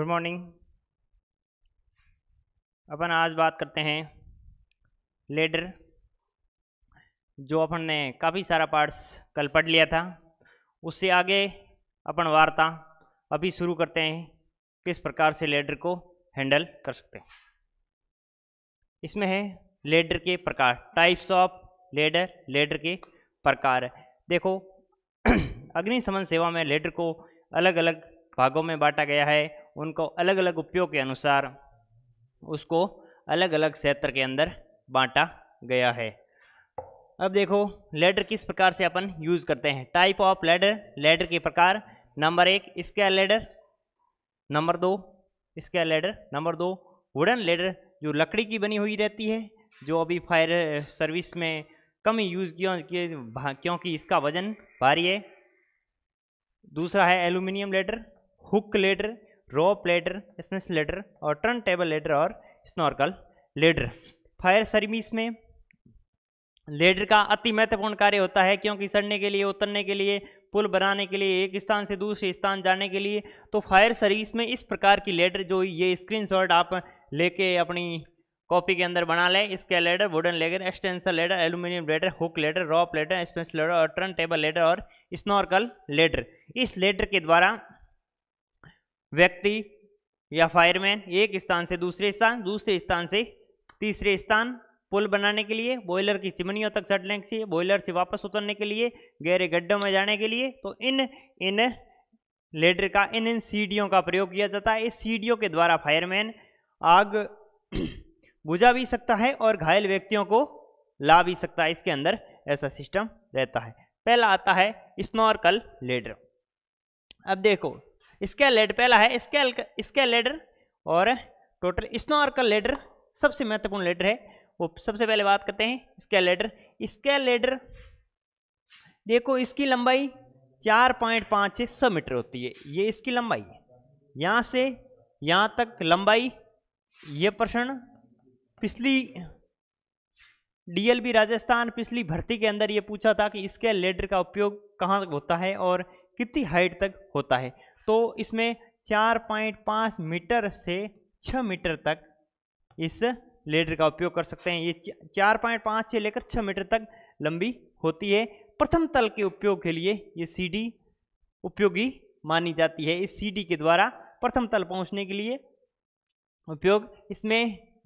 good morning अपन आज बात करते हैं लेडर जो अपन ने काफ़ी सारा पार्ट्स कल पढ़ लिया था उससे आगे अपन वार्ता अभी शुरू करते हैं किस प्रकार से लेडर को हैंडल कर सकते हैं इसमें है लेडर के प्रकार टाइप्स ऑफ लेडर लेडर के प्रकार देखो अग्निशमन सेवा में लेडर को अलग अलग भागों में बांटा गया है उनको अलग अलग उपयोग के अनुसार उसको अलग अलग क्षेत्र के अंदर बांटा गया है अब देखो लेडर किस प्रकार से अपन यूज़ करते हैं टाइप ऑफ लेडर लेडर के प्रकार नंबर एक स्केल लेडर नंबर दो स्केल लेडर नंबर दो वुडन लेडर जो लकड़ी की बनी हुई रहती है जो अभी फायर सर्विस uh, में कम ही यूज़ किया क्योंकि इसका वजन भारी है दूसरा है aluminium ladder hook ladder rope ladder स्नेस लेडर और टर्न टेबल लेडर और स्नॉर्कल लेडर फायर सर्विस में लेडर का अति महत्वपूर्ण कार्य होता है क्योंकि सड़ने के लिए उतरने के लिए पुल बनाने के लिए एक स्थान से दूसरे स्थान जाने के लिए तो फायर सर्विस में इस प्रकार की लेडर जो ये स्क्रीनशॉट आप लेके अपनी कॉपी के अंदर बना लें इसके ladder wooden ladder extensor ladder aluminium ladder hook ladder rope ladder expense ladder और टर्न टेबल लेडर और स्नॉर्कल लेडर इस लेडर के द्वारा व्यक्ति या फायरमैन एक स्थान से दूसरे स्थान दूसरे स्थान से तीसरे स्थान पुल बनाने के लिए बॉयलर की चिमनियों तक चढ़ने के लिए बॉयलर से वापस उतरने के लिए गहरे गड्ढों में जाने के लिए तो इन इन लेडर का इन इन सीढ़ियों का प्रयोग किया जाता है इस सीढ़ियों के द्वारा फायरमैन आग बुझा भी सकता है और घायल व्यक्तियों को ला भी सकता है इसके अंदर ऐसा सिस्टम रहता है पहला आता है स्नोरकल लेडर अब देखो स्केल लेडर पहला है स्केल स्केल लेडर और टोटल स्नोर्कल लेडर सबसे महत्वपूर्ण लेडर है वो सबसे पहले बात करते हैं स्केल लेडर स्केल लेडर देखो इसकी लंबाई चार पॉइंट पाँच से सौ मीटर होती है ये इसकी लंबाई है यहाँ से यहाँ तक लंबाई ये प्रश्न पिछली डीएलबी राजस्थान पिछली भर्ती के अंदर ये पूछा था कि स्केल लेडर का उपयोग कहाँ होता है और कितनी हाइट तक होता है तो इसमें 4.5 मीटर से 6 मीटर तक इस लेडर का उपयोग कर सकते हैं ये 4.5 से लेकर 6 मीटर तक लंबी होती है प्रथम तल के उपयोग के लिए ये सीडी उपयोगी मानी जाती है इस सीडी के द्वारा प्रथम तल पहुंचने के लिए उपयोग इसमें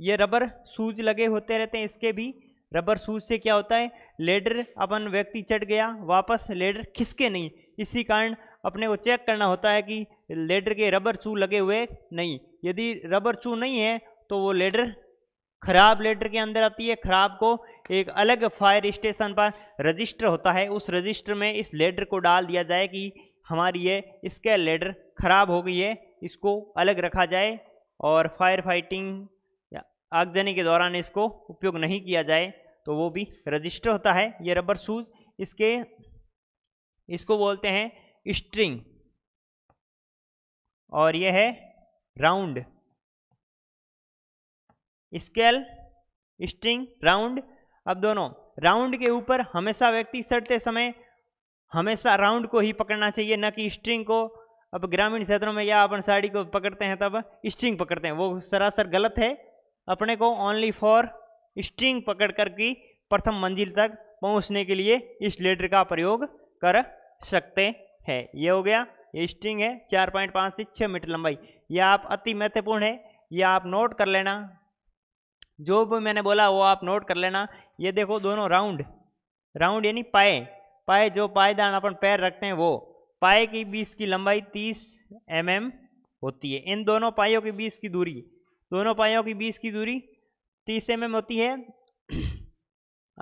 ये रबर सूज लगे होते रहते हैं इसके भी रबर सूज से क्या होता है लेडर अपन व्यक्ति चढ़ गया वापस लेडर खिसके नहीं इसी कारण अपने को चेक करना होता है कि लेडर के रबर चू लगे हुए नहीं यदि रबर चू नहीं है तो वो लेडर खराब लेडर के अंदर आती है खराब को एक अलग फायर स्टेशन पर रजिस्टर होता है उस रजिस्टर में इस लेडर को डाल दिया जाए कि हमारी ये इसके लेडर खराब हो गई है इसको अलग रखा जाए और फायर फाइटिंग आगजनी के दौरान इसको उपयोग नहीं किया जाए तो वो भी रजिस्टर होता है ये रबर शूज इसके इसको बोलते हैं स्ट्रिंग और यह है राउंड स्केल स्ट्रिंग राउंड अब दोनों राउंड के ऊपर हमेशा व्यक्ति सड़ते समय हमेशा राउंड को ही पकड़ना चाहिए न कि स्ट्रिंग को अब ग्रामीण क्षेत्रों में या अपन साड़ी को पकड़ते हैं तब स्ट्रिंग पकड़ते हैं वो सरासर गलत है अपने को ओनली फॉर स्ट्रिंग पकड़ कर की प्रथम मंजिल तक पहुंचने के लिए इस लेटर का प्रयोग कर सकते हैं ये हो गया ये स्ट्रिंग है चार पॉइंट पाँच से छः मीटर लंबाई यह आप अति महत्वपूर्ण है यह आप नोट कर लेना जो भी मैंने बोला वो आप नोट कर लेना ये देखो दोनों राउंड राउंड यानी पाए पाए जो पायदान अपन पैर रखते हैं वो पाए की बीस की लंबाई तीस एम mm होती है इन दोनों पाइयों के बीच की दूरी दोनों पायों की बीच की दूरी तीस एम mm होती है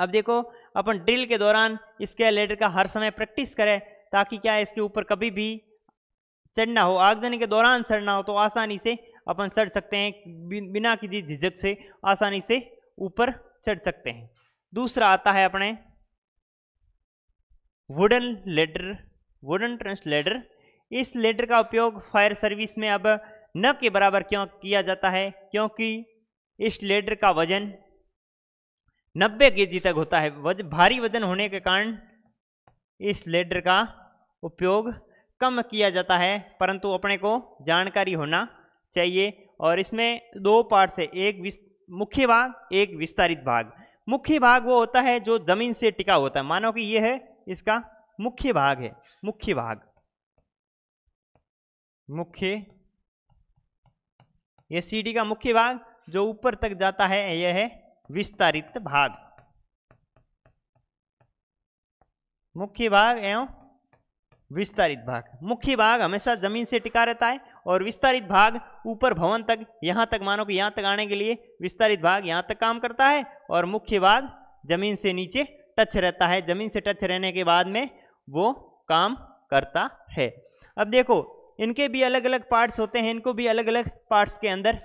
अब देखो अपन ड्रिल के दौरान इसके लेटर का हर समय प्रैक्टिस करें ताकि क्या इसके ऊपर कभी भी चढ़ना हो आगजनी के दौरान चढ़ना हो तो आसानी से अपन चढ़ सकते हैं बिना किसी झिझक से आसानी से ऊपर चढ़ सकते हैं दूसरा आता है अपने वुडन लेडर वुडन ट्रंस लेडर इस लेडर का उपयोग फायर सर्विस में अब न के बराबर क्यों किया जाता है क्योंकि इस लेडर का वजन 90 के तक होता है वज, भारी वजन होने के कारण इस लेडर का उपयोग कम किया जाता है परंतु अपने को जानकारी होना चाहिए और इसमें दो पार्ट है एक मुख्य भाग एक विस्तारित भाग मुख्य भाग वो होता है जो जमीन से टिका होता है मानो कि ये है इसका मुख्य भाग है मुख्य भाग मुख्य ये सीढ़ी का मुख्य भाग जो ऊपर तक जाता है यह है विस्तारित भाग मुख्य भाग एवं विस्तारित भाग मुख्य भाग हमेशा जमीन से टिका रहता है और विस्तारित भाग ऊपर भवन तक यहां तक मानो कि यहां तक आने के लिए विस्तारित भाग यहाँ तक काम करता है और मुख्य भाग जमीन से नीचे टच रहता है जमीन से टच रहने के बाद में वो काम करता है अब देखो इनके भी अलग अलग पार्ट्स होते हैं इनको भी अलग अलग पार्ट्स के अंदर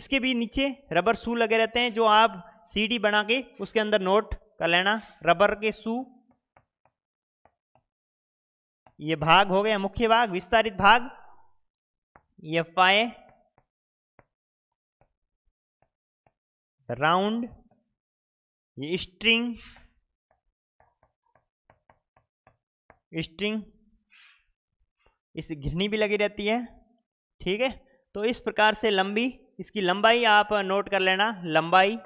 इसके भी नीचे रबर शू लगे रहते हैं जो आप सीडी बना के उसके अंदर नोट कर लेना रबर के सू ये भाग हो गया मुख्य भाग विस्तारित भाग ये फाय राउंड ये स्ट्रिंग स्ट्रिंग इस घिरनी भी लगी रहती है ठीक है तो इस प्रकार से लंबी इसकी लंबाई आप नोट कर लेना लंबाई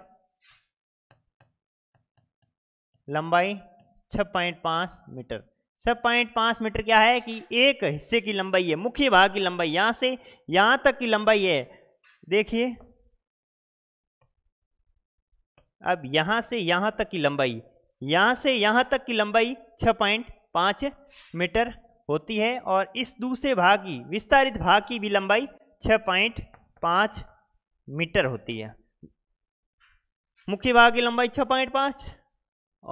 लंबाई छ पॉइंट पांच मीटर छ पॉइंट पांच मीटर क्या है कि एक हिस्से की लंबाई है मुख्य भाग की लंबाई यहां से यहां तक की लंबाई है देखिए अब यहां से यहां तक की लंबाई यहां से यहां तक की लंबाई छ पॉइंट पांच मीटर होती है और इस दूसरे भाग की विस्तारित भाग की भी लंबाई छः पॉइंट पाँच मीटर होती है मुख्य भाग की लंबाई छ पॉइंट पाँच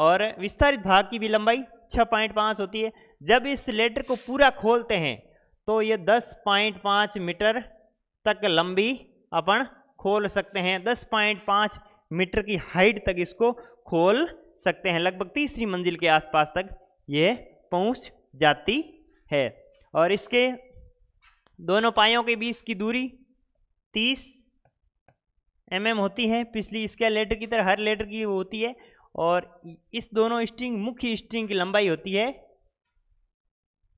और विस्तारित भाग की भी लंबाई छ पॉइंट पाँच होती है जब इस लेटर को पूरा खोलते हैं तो ये दस पॉइंट पाँच मीटर तक लंबी अपन खोल सकते हैं दस पॉइंट पाँच मीटर की हाइट तक इसको खोल सकते हैं लगभग तीसरी मंजिल के आसपास तक ये पहुंच जाती है और इसके दोनों पायों के बीच की दूरी तीस एम mm होती है पिछली इसके लेटर की तरह हर लेटर की वो होती है और इस दोनों स्ट्रिंग मुख्य स्ट्रिंग की लंबाई होती है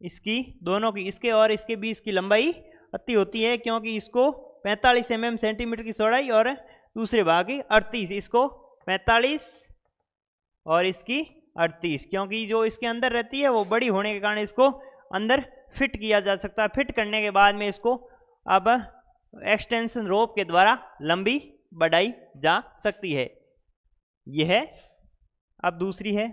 इसकी दोनों की इसके और इसके बीच की लंबाई अति होती है क्योंकि इसको 45 एम mm सेंटीमीटर की चौड़ाई और दूसरे भाग की अड़तीस इसको 45 और इसकी अड़तीस क्योंकि जो इसके अंदर रहती है वो बड़ी होने के कारण इसको अंदर फिट किया जा सकता है फिट करने के बाद में इसको अब एक्सटेंशन रोप के द्वारा लंबी बढ़ाई जा सकती है यह है अब दूसरी है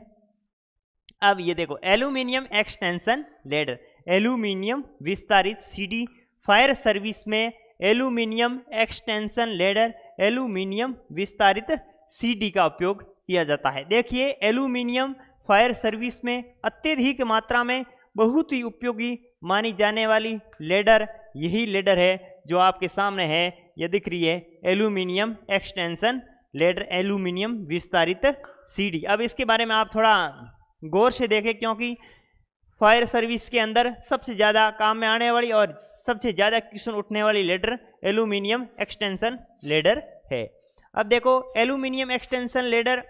अब ये देखो एल्यूमिनियम एक्सटेंशन लेडर एल्यूमिनियम विस्तारित सीडी फायर सर्विस में एल्यूमिनियम एक्सटेंशन लेडर एल्यूमिनियम विस्तारित सीडी का उपयोग किया जाता है देखिए एल्यूमिनियम फायर सर्विस में अत्यधिक मात्रा में बहुत ही उपयोगी मानी जाने वाली लेडर यही लेडर है जो आपके सामने है यह दिख रही है एल्यूमिनियम एक्सटेंशन लेडर एल्यूमिनियम विस्तारित सीडी अब इसके बारे में आप थोड़ा गौर से देखें क्योंकि फायर सर्विस के अंदर सबसे ज़्यादा काम में आने वाली और सबसे ज़्यादा क्वेश्चन उठने वाली लेडर एल्यूमिनियम एक्सटेंशन लेडर है अब देखो एल्यूमिनियम एक्सटेंशन लेडर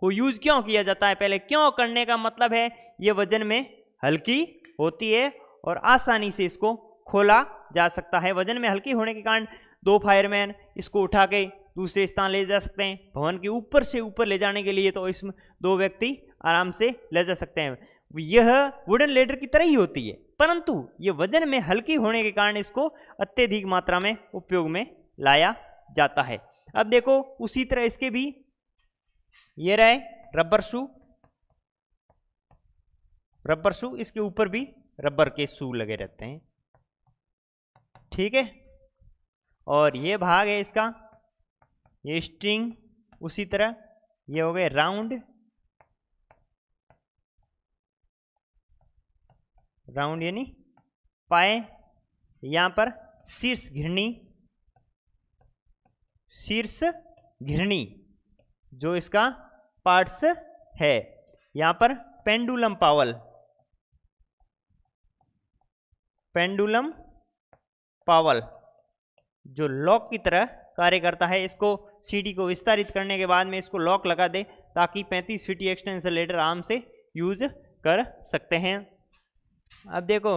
को यूज़ क्यों किया जाता है पहले क्यों करने का मतलब है ये वजन में हल्की होती है और आसानी से इसको खोला जा सकता है वजन में हल्की होने के कारण दो फायरमैन इसको उठा के दूसरे स्थान ले जा सकते हैं भवन के ऊपर से ऊपर ले जाने के लिए तो इसमें दो व्यक्ति आराम से ले जा सकते हैं यह वुडन लेडर की तरह ही होती है परंतु ये वजन में हल्की होने के कारण इसको अत्यधिक मात्रा में उपयोग में लाया जाता है अब देखो उसी तरह इसके भी ये रहे रबर शू रबर शू इसके ऊपर भी रबर के शू लगे रहते हैं ठीक है और ये भाग है इसका ये स्ट्रिंग उसी तरह ये हो गए राउंड राउंड यानी पाए यहां पर शीर्ष घिरनी शीर्ष घिरनी जो इसका पार्ट्स है यहां पर पेंडुलम पावल पेंडुलम पावल जो लॉक की तरह कार्य करता है इसको सीडी को विस्तारित करने के बाद में इसको लॉक लगा दे ताकि 35 सीटी एक्सटेंशन लेटर आराम से यूज कर सकते हैं अब देखो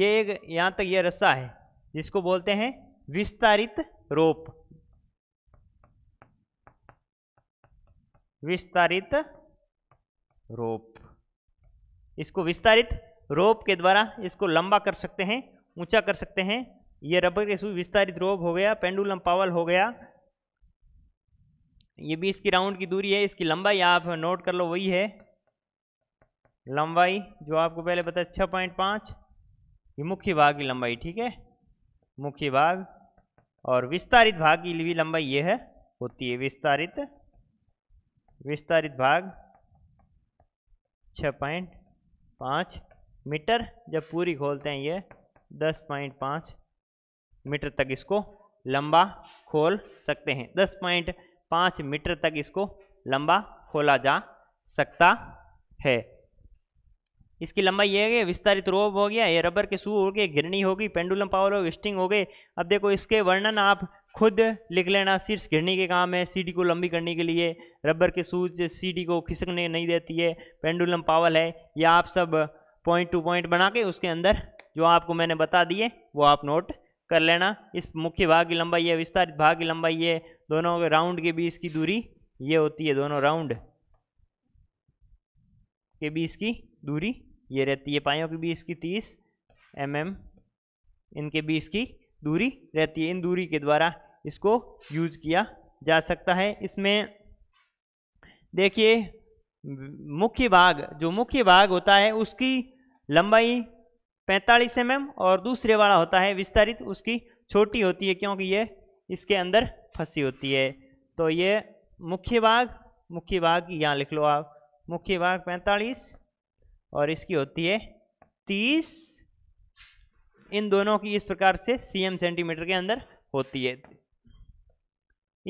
ये एक यहाँ तक ये रस्सा है जिसको बोलते हैं विस्तारित रोप विस्तारित रोप इसको विस्तारित रोप के द्वारा इसको लंबा कर सकते हैं ऊंचा कर सकते हैं ये रबर के सुई विस्तारित रोप हो गया पेंडुलम पावल हो गया ये भी इसकी राउंड की दूरी है इसकी लंबाई आप नोट कर लो वही है लंबाई जो आपको पहले बता छः पॉइंट पाँच ये मुख्य भाग की लंबाई ठीक है मुख्य भाग और विस्तारित भाग की भी लंबाई ये है होती है विस्तारित विस्तारित भाग छः पॉइंट पाँच मीटर जब पूरी खोलते हैं ये दस पॉइंट पाँच मीटर तक इसको लंबा खोल सकते हैं दस पॉइंट पाँच मीटर तक इसको लंबा खोला जा सकता है इसकी लंबाई ये है विस्तारित रोब हो गया ये रबर के शू हो गए घिरनी होगी पेंडुलम पावर हो स्टिंग हो गए अब देखो इसके वर्णन आप खुद लिख लेना शीर्ष घिरने के काम है सीडी को लंबी करने के लिए रबर के सूज सीडी को खिसकने नहीं देती है पेंडुलम पावल है यह आप सब पॉइंट टू पॉइंट बना के उसके अंदर जो आपको मैंने बता दिए वो आप नोट कर लेना इस मुख्य भाग की लंबाई है विस्तारित भाग की लंबाई ये दोनों के राउंड के बीच की दूरी ये होती है दोनों राउंड के बीच की दूरी ये रहती है पाइयों के बीच की तीस एम mm, इनके बीच की दूरी रहती है इन दूरी के द्वारा इसको यूज किया जा सकता है इसमें देखिए मुख्य भाग जो मुख्य भाग होता है उसकी लंबाई पैंतालीस एम और दूसरे वाला होता है विस्तारित उसकी छोटी होती है क्योंकि ये इसके अंदर फंसी होती है तो ये मुख्य भाग मुख्य भाग यहाँ लिख लो आप मुख्य भाग पैंतालीस और इसकी होती है तीस इन दोनों की इस प्रकार से सीएम सेंटीमीटर के अंदर होती है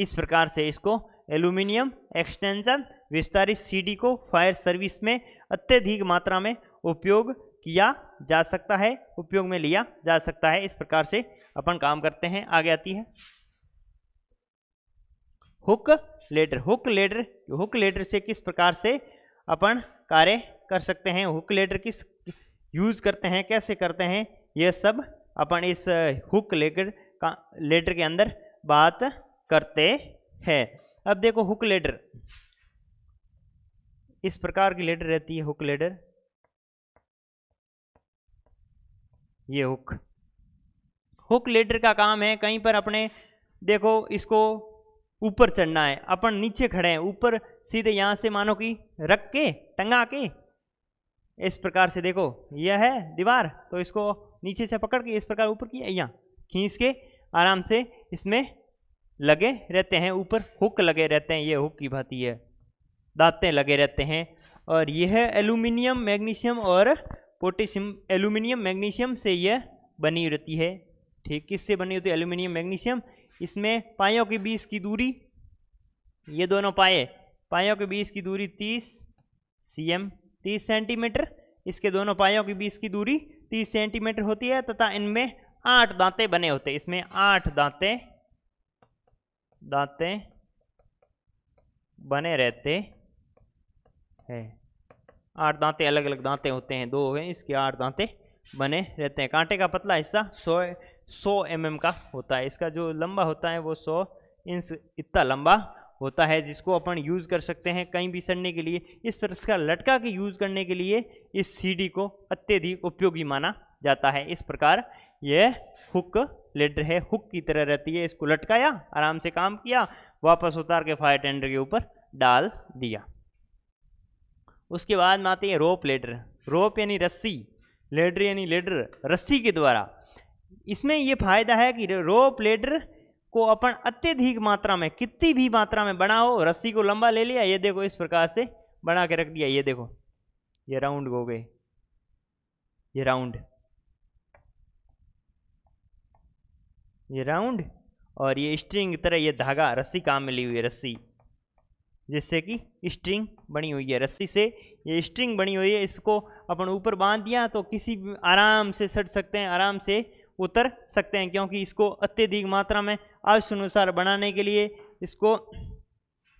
इस प्रकार से इसको एल्यूमिनियम एक्सटेंशन विस्तारित सीडी को फायर सर्विस में अत्यधिक मात्रा में उपयोग किया जा सकता है उपयोग में लिया जा सकता है इस प्रकार से अपन काम करते हैं आगे आती है hook ladder hook ladder hook ladder से किस प्रकार से अपन कार्य कर सकते हैं हुक लेडर किस यूज करते हैं कैसे करते हैं यह सब अपन इस हुक लेकर का लेडर के अंदर बात करते हैं अब देखो हुक लेडर इस प्रकार की लेडर रहती है हुक लेडर ये हुक हुक लेडर का काम है कहीं पर अपने देखो इसको ऊपर चढ़ना है अपन नीचे खड़े हैं ऊपर सीधे यहां से मानो कि रख के टंगा के इस प्रकार से देखो यह है दीवार तो इसको नीचे से पकड़ के इस प्रकार ऊपर किया यहाँ खींच के आराम से इसमें लगे रहते हैं ऊपर हुक लगे रहते हैं ये हुक की भांति है दांतें लगे रहते हैं और यह एल्यूमिनियम मैग्नीशियम और पोटेशियम एलुमिनियम मैग्नीशियम से यह बनी रहती है ठीक किससे बनी होती है एलुमिनियम मैग्नीशियम इसमें पायों के बीच की दूरी ये दोनों पाए पायों के बीच की दूरी 30 एम तीस सेंटीमीटर इसके दोनों पायों के बीच की दूरी 30 सेंटीमीटर होती है तथा इनमें आठ दांते बने होते हैं इसमें आठ दांते दांते बने रहते हैं आठ दांते अलग अलग दांते होते हैं दो हैं इसके आठ दांते बने रहते हैं कांटे का पतला हिस्सा सौ सौ एम का होता है इसका जो लंबा होता है वो सौ इंच इतना लंबा होता है जिसको अपन यूज़ कर सकते हैं कहीं भी सड़ने के लिए इस पर इसका लटका के यूज़ करने के लिए इस सीडी को अत्यधिक उपयोगी माना जाता है इस प्रकार ये हुक लेडर है हुक की तरह रहती है इसको लटकाया आराम से काम किया वापस उतार के फायर टेंडर के ऊपर डाल दिया उसके बाद में आते हैं रोप लेडर रोप यानी रस्सी लेडर यानी लेडर रस्सी के द्वारा इसमें यह फायदा है कि रोप लेडर को अपन अत्यधिक मात्रा में कितनी भी मात्रा में बना हो रस्सी को लंबा ले लिया ये देखो इस प्रकार से बना के रख दिया ये देखो ये राउंड हो गए ये राउंड ये राउंड और ये स्ट्रिंग की तरह ये धागा रस्सी काम में ली हुई है रस्सी जिससे कि स्ट्रिंग बनी हुई है रस्सी से ये स्ट्रिंग बनी हुई है इसको अपन ऊपर बांध दिया तो किसी आराम से सट सकते हैं आराम से उतर सकते हैं क्योंकि इसको अत्यधिक मात्रा में अनुसार बनाने के लिए इसको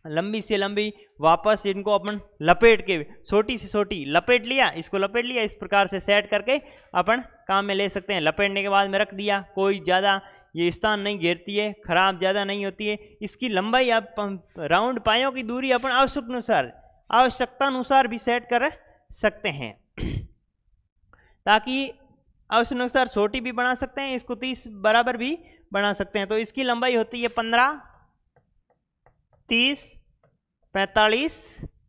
लंबी से लंबी वापस इनको अपन लपेट के छोटी से छोटी लपेट लिया इसको लपेट लिया इस प्रकार से सेट करके अपन काम में ले सकते हैं लपेटने के बाद में रख दिया कोई ज़्यादा ये स्थान नहीं घेरती है खराब ज़्यादा नहीं होती है इसकी लंबाई आप राउंड पायों की दूरी अपन आवश्यक अनुसार आवश्यकता अनुसार भी सेट कर सकते हैं ताकि आवश्यक अनुसार छोटी भी बना सकते हैं इसको तीस बराबर भी बना सकते हैं तो इसकी लंबाई होती है पंद्रह तीस पैंतालीस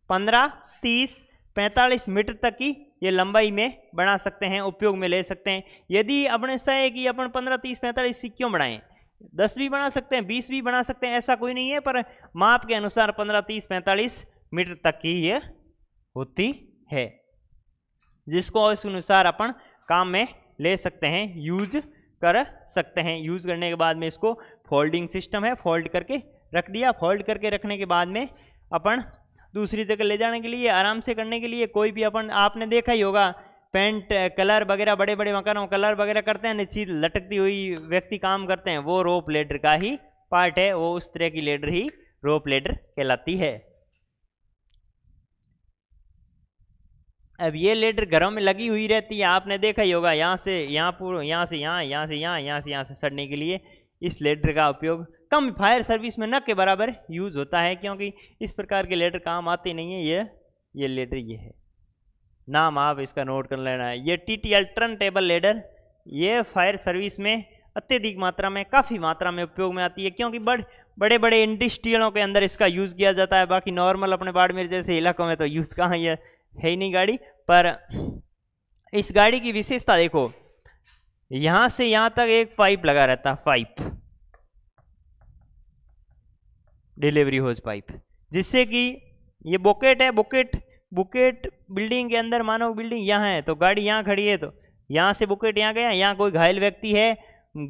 पंद्रह तीस पैंतालीस मीटर तक की ये लंबाई में बढ़ा सकते हैं उपयोग में ले सकते हैं यदि अपने ऐसा है कि अपन पंद्रह तीस पैंतालीस सिक्कियों बढ़ाएं दस भी बना सकते हैं बीस भी बना सकते हैं ऐसा कोई नहीं है पर माप के अनुसार पंद्रह तीस पैंतालीस मीटर तक की ये होती है जिसको इस अनुसार अपन काम में ले सकते हैं यूज कर सकते हैं यूज करने के बाद में इसको फोल्डिंग सिस्टम है फोल्ड करके रख दिया फोल्ड करके रखने के बाद में अपन दूसरी जगह ले जाने के लिए आराम से करने के लिए कोई भी अपन आपने देखा ही होगा पेंट कलर वगैरह बड़े बड़े मकानों कलर वगैरह करते हैं ना चीज लटकती हुई व्यक्ति काम करते हैं वो रोप लेडर का ही पार्ट है वो उस तरह की लेडर ही रोप लेडर कहलाती है अब ये लेडर घरों में लगी हुई रहती है आपने देखा ही होगा यहाँ से यहाँ पूरा यहाँ से यहाँ यहाँ से यहाँ यहाँ से यहाँ से सड़ने के लिए इस लेटर का उपयोग कम फायर सर्विस में न के बराबर यूज़ होता है क्योंकि इस प्रकार के लेटर काम आते नहीं है ये ये लेटर ये है नाम आप इसका नोट कर लेना है ये T T L turn table ladder ये फायर सर्विस में अत्यधिक मात्रा में काफ़ी मात्रा में उपयोग में आती है क्योंकि बड़ बड़े बड़े इंडस्ट्रियलों के अंदर इसका यूज़ किया जाता है बाकी नॉर्मल अपने बाड़मेर जैसे इलाकों में तो यूज़ कहाँ यह है ही नहीं गाड़ी पर इस गाड़ी की विशेषता देखो यहां से यहां तक एक पाइप लगा रहता पाइप डिलीवरी होज पाइप जिससे कि ये बुकेट है बुकेट बुकेट बिल्डिंग के अंदर मानो बिल्डिंग यहाँ है तो गाड़ी यहाँ खड़ी है तो यहाँ से बुकेट यहाँ गया यहाँ कोई घायल व्यक्ति है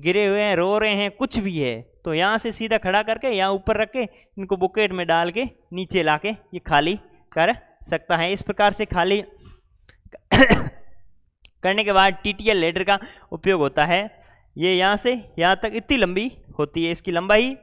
गिरे हुए हैं रो रहे हैं कुछ भी है तो यहाँ से सीधा खड़ा करके यहाँ ऊपर रख के इनको बुकेट में डाल के नीचे ला के ये खाली कर सकता है इस प्रकार से खाली करने के बाद टी टी एल लेडर का उपयोग होता है ये यहाँ से यहाँ तक इतनी लंबी होती है इसकी लंबाई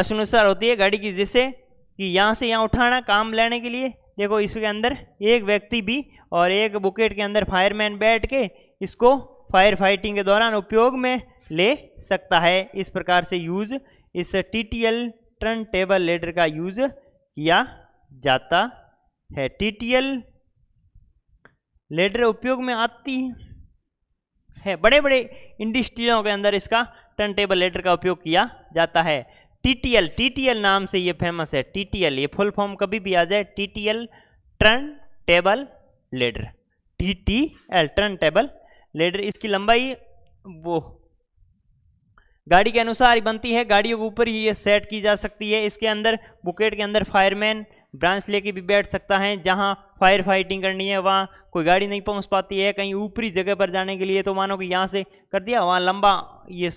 अशनुसार होती है गाड़ी की जिससे कि यहाँ से यहाँ उठाना काम लेने के लिए देखो इसके अंदर एक व्यक्ति भी और एक बुकेट के अंदर फायरमैन बैठ के इसको फायर फाइटिंग के दौरान उपयोग में ले सकता है इस प्रकार से यूज इस T T L turn table ladder का यूज किया जाता है टी टी एल लेटर उपयोग में आती है बड़े बड़े इंडस्ट्रियों के अंदर इसका टर्न टेबल लेटर का उपयोग किया जाता है टी एल नाम से ये फेमस है एल ये फुल फॉर्म कभी भी आ जाए T L turn table ladder T T L turn table ladder इसकी लंबाई वो गाड़ी के अनुसार ही बनती है गाड़ियों के ऊपर ही ये सेट की जा सकती है इसके अंदर बुकेट के अंदर फायरमैन ब्रांच लेके भी बैठ सकता है जहाँ फायर फाइटिंग करनी है वहाँ कोई गाड़ी नहीं पहुँच पाती है कहीं ऊपरी जगह पर जाने के लिए तो मानो कि यहाँ से कर दिया वहाँ लंबा ये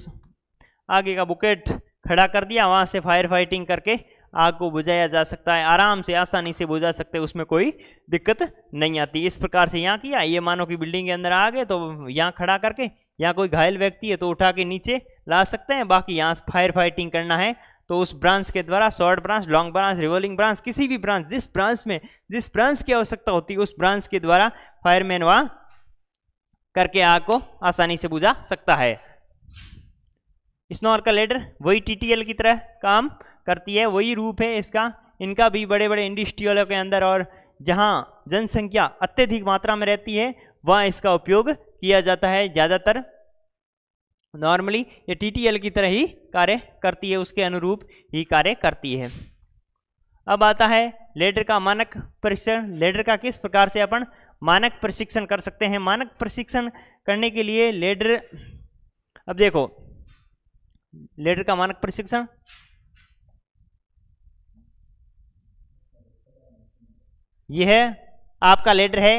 आगे का बुकेट खड़ा कर दिया वहाँ से फायर फाइटिंग करके आग को बुझाया जा सकता है आराम से आसानी से बुझा सकते हैं उसमें कोई दिक्कत नहीं आती इस प्रकार से यहाँ किया ये मानो कि बिल्डिंग के अंदर आ गए तो यहाँ खड़ा करके यहाँ कोई घायल व्यक्ति है तो उठा के नीचे ला सकते हैं बाकी यहाँ फायर फाइटिंग करना है तो उस ब्रांच के द्वारा short branch long branch revolving branch किसी भी ब्रांच जिस ब्रांच में जिस ब्रांच की आवश्यकता होती है उस ब्रांच के द्वारा फायरमैन वहां करके आग को आसानी से बुझा सकता है का लेटर वही टीटीएल की तरह काम करती है वही रूप है इसका इनका भी बड़े बड़े इंडस्ट्रियलों के अंदर और जहाँ जनसंख्या अत्यधिक मात्रा में रहती है वहाँ इसका उपयोग किया जाता है ज़्यादातर नॉर्मली ये टीटीएल की तरह ही कार्य करती है उसके अनुरूप ही कार्य करती है अब आता है लेडर का मानक परीक्षण लेडर का किस प्रकार से अपन मानक प्रशिक्षण कर सकते हैं मानक प्रशिक्षण करने के लिए लेडर अब देखो लेडर का मानक प्रशिक्षण यह आपका लेडर है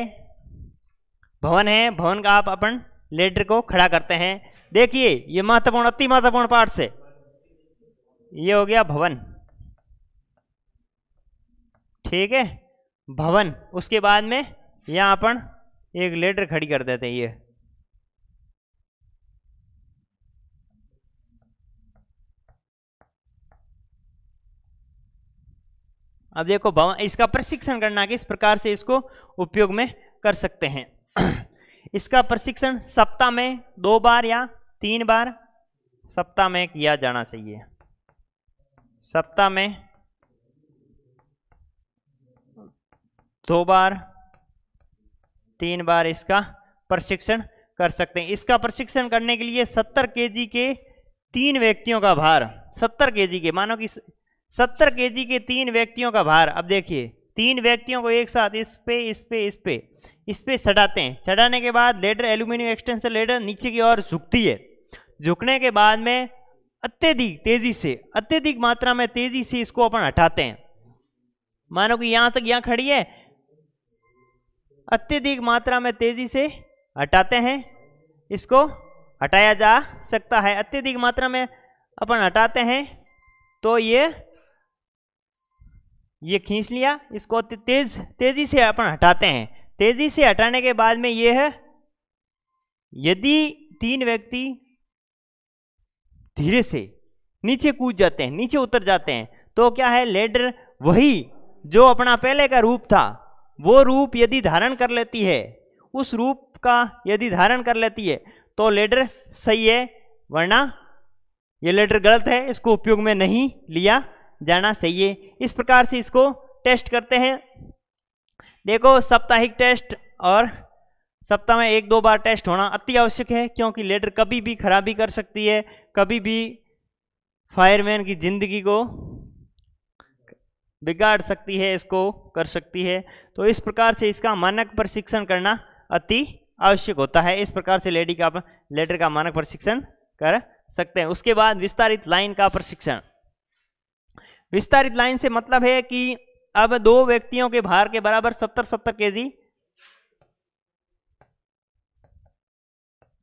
भवन है भवन का आप अपन लेडर को खड़ा करते हैं देखिए यह महत्वपूर्ण अति महत्वपूर्ण पार्ट से ये हो गया भवन ठीक है भवन उसके बाद में यहाँ अपन एक लेटर खड़ी कर देते हैं ये अब देखो भवन इसका प्रशिक्षण करना किस प्रकार से इसको उपयोग में कर सकते हैं इसका प्रशिक्षण सप्ताह में दो बार या तीन बार सप्ताह में किया जाना चाहिए सप्ताह में दो बार तीन बार इसका प्रशिक्षण कर सकते हैं इसका प्रशिक्षण करने के लिए सत्तर के के तीन व्यक्तियों का भार सत्तर के के मानो कि सत्तर के के तीन व्यक्तियों का भार अब देखिए तीन व्यक्तियों को एक साथ इस पे इस पे इस पे इस पे चढ़ाते हैं चढ़ाने के बाद लेडर एल्यूमिनियम एक्सटेंशन लेडर नीचे की ओर झुकती है झुकने के बाद में अत्यधिक तेजी से अत्यधिक मात्रा में तेजी से इसको अपन हटाते हैं मानो कि यहां तक यहां खड़ी है अत्यधिक मात्रा में तेजी से हटाते हैं इसको हटाया जा सकता है अत्यधिक मात्रा में अपन हटाते हैं तो ये ये खींच लिया इसको तेज तेजी से अपन हटाते हैं तेजी से हटाने के बाद में ये है यदि तीन व्यक्ति धीरे से नीचे कूद जाते हैं नीचे उतर जाते हैं तो क्या है लेडर वही जो अपना पहले का रूप था वो रूप यदि धारण कर लेती है उस रूप का यदि धारण कर लेती है तो लेडर सही है वरना ये लेडर गलत है इसको उपयोग में नहीं लिया जाना चाहिए इस प्रकार से इसको टेस्ट करते हैं देखो साप्ताहिक टेस्ट और सप्ताह में एक दो बार टेस्ट होना अति आवश्यक है क्योंकि लेडर कभी भी खराबी कर सकती है कभी भी फायरमैन की जिंदगी को बिगाड़ सकती है इसको कर सकती है तो इस प्रकार से इसका मानक प्रशिक्षण करना अति आवश्यक होता है इस प्रकार से लेडी का लेटर का मानक प्रशिक्षण कर सकते हैं उसके बाद विस्तारित लाइन का प्रशिक्षण विस्तारित लाइन से मतलब है कि अब दो व्यक्तियों के भार के बराबर सत्तर सत्तर के जी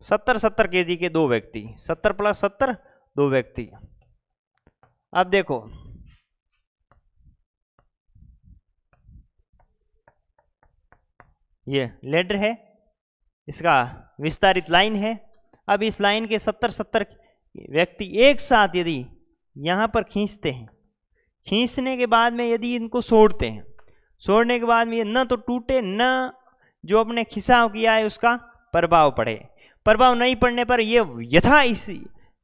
सत्तर सत्तर के जी के दो व्यक्ति सत्तर प्लस सत्तर दो व्यक्ति अब देखो ये लेडर है इसका विस्तारित लाइन है अब इस लाइन के सत्तर सत्तर व्यक्ति एक साथ यदि यहाँ पर खींचते हैं खींचने के बाद में यदि इनको छोड़ते हैं छोड़ने के बाद में न तो टूटे न जो अपने खिसाव किया है उसका प्रभाव पड़े प्रभाव नहीं पड़ने पर यह यथा इस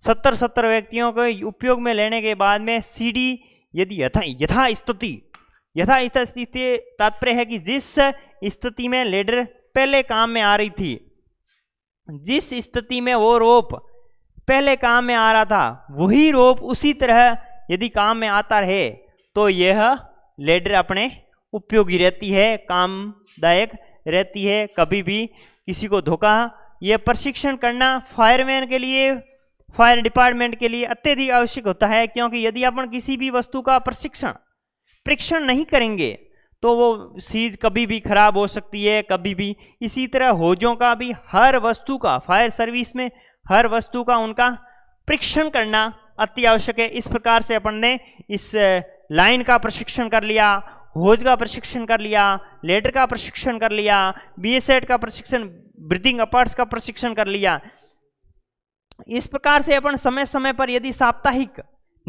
सत्तर सत्तर व्यक्तियों को उपयोग में लेने के बाद में सीडी यदि यथा यथा स्तुति यथा स्थिति तात्पर्य है कि जिस स्थिति में लेडर पहले काम में आ रही थी जिस स्थिति में वो रोप पहले काम में आ रहा था वही रोप उसी तरह यदि काम में आता रहे तो यह लेडर अपने उपयोगी रहती है कामदायक रहती है कभी भी किसी को धोखा यह प्रशिक्षण करना फायरमैन के लिए फायर डिपार्टमेंट के लिए अत्यधिक आवश्यक होता है क्योंकि यदि अपन किसी भी वस्तु का प्रशिक्षण परीक्षण नहीं करेंगे तो वो चीज़ कभी भी खराब हो सकती है कभी भी इसी तरह होजों का भी हर वस्तु का फायर सर्विस में हर वस्तु का उनका परीक्षण करना अति आवश्यक है इस प्रकार से अपन ने इस लाइन का प्रशिक्षण कर लिया होज का प्रशिक्षण कर लिया लेटर का प्रशिक्षण कर लिया बीएसएड का प्रशिक्षण ब्रीथिंग अपर्स का प्रशिक्षण कर लिया इस प्रकार से अपन समय समय पर यदि साप्ताहिक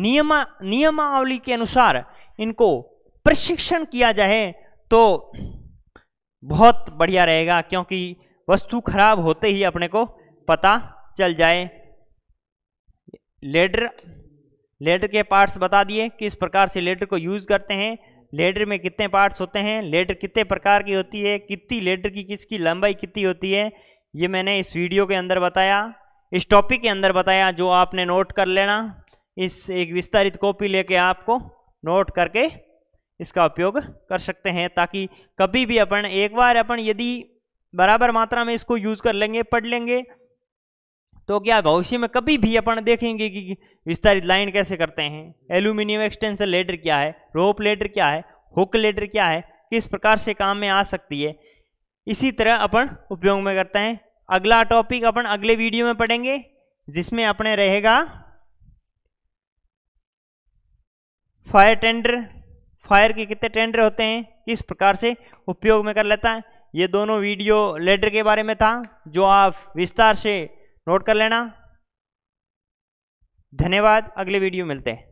नियमा नियमावली के अनुसार इनको प्रशिक्षण किया जाए तो बहुत बढ़िया रहेगा क्योंकि वस्तु खराब होते ही अपने को पता चल जाए लेडर लेडर के पार्ट्स बता दिए किस प्रकार से लेडर को यूज़ करते हैं लेडर में कितने पार्ट्स होते हैं लेडर कितने प्रकार की होती है कितनी लेडर की किसकी लंबाई कितनी होती है ये मैंने इस वीडियो के अंदर बताया इस टॉपिक के अंदर बताया जो आपने नोट कर लेना इस एक विस्तारित कॉपी लेके आपको नोट करके इसका उपयोग कर सकते हैं ताकि कभी भी अपन एक बार अपन यदि बराबर मात्रा में इसको यूज़ कर लेंगे पढ़ लेंगे तो क्या भविष्य में कभी भी अपन देखेंगे कि विस्तारित लाइन कैसे करते हैं एल्यूमिनियम एक्सटेंशन लेडर क्या है रोप लेडर क्या है हुक लेडर क्या है किस प्रकार से काम में आ सकती है इसी तरह अपन उपयोग में करते हैं अगला टॉपिक अपन अगले वीडियो में पढ़ेंगे जिसमें अपने रहेगा फायर टेंडर फायर के कितने टेंडर होते हैं किस प्रकार से उपयोग में कर लेता है ये दोनों वीडियो लेटर के बारे में था जो आप विस्तार से नोट कर लेना धन्यवाद अगले वीडियो मिलते हैं